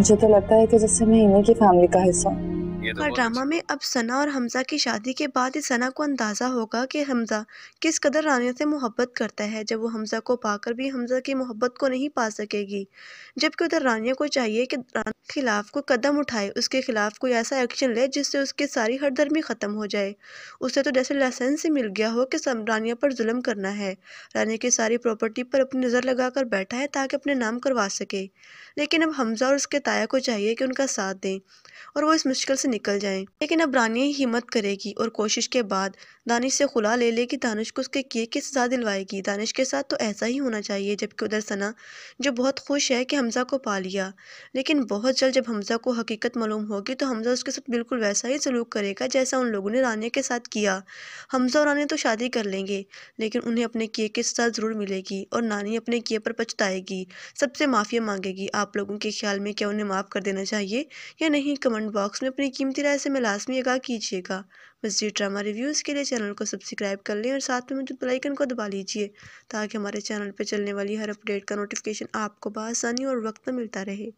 मुझे तो लगता है कि जैसे मैं इन्हीं की फैमिली का हिस्सा हूँ पर तो ड्रामा में अब सना और हमजा की शादी के बाद ही सना को अंदाज़ा होगा कि हमजा किस कदर रानिया से मोहब्बत करता है जब वो हमजा को पाकर भी हमजा की मोहब्बत को नहीं पा सकेगी जबकि उधर रानिया को चाहिए कि खिलाफ कोई कदम उठाए उसके खिलाफ कोई ऐसा एक्शन ले जिससे उसकी सारी हरदर्मी ख़त्म हो जाए उसे तो जैसे लाइसेंस ही मिल गया हो कि रानिया पर जुल्म करना है रानिया की सारी प्रॉपर्टी पर अपनी नज़र लगाकर बैठा है ताकि अपने नाम करवा सके लेकिन अब हमजा और उसके ताया को चाहिए कि उनका साथ दें और वो इस मुश्किल से निकल जाएं। लेकिन अब रानिया ही हिम्मत करेगी और कोशिश के बाद दानिश से खुला ले ले कि दानिश को उसके किए की सजा दिलवाएगी दानिश के साथ तो ऐसा ही होना चाहिए जबकि उधर सना जो बहुत खुश है कि हमज़ा को पा लिया लेकिन बहुत जल्द जब हमज़ा को हकीकत मालूम होगी तो हमज़ा उसके साथ बिल्कुल वैसा ही सलूक करेगा जैसा उन लोगों ने रानिया के साथ किया हमज़ा और रानिया तो शादी कर लेंगे लेकिन उन्हें अपने किए की सजा ज़रूर मिलेगी और नानी अपने किए पर पछताएगी सबसे माफ़िया मांगेगी आप लोगों के ख्याल में क्या उन्हें माफ़ कर देना चाहिए या नहीं कमेंट बॉक्स में अपनी कीमती राय से मैं लाजमी आगा कीजिएगा मज़ीद ड्रामा रिव्यूज़ के लिए चैनल को सब्सक्राइब कर लें और साथ में मुझे बेलाइकन को दबा लीजिए ताकि हमारे चैनल पर चलने वाली हर अपडेट का नोटिफिकेशन आपको बसानी और वक्त मिलता रहे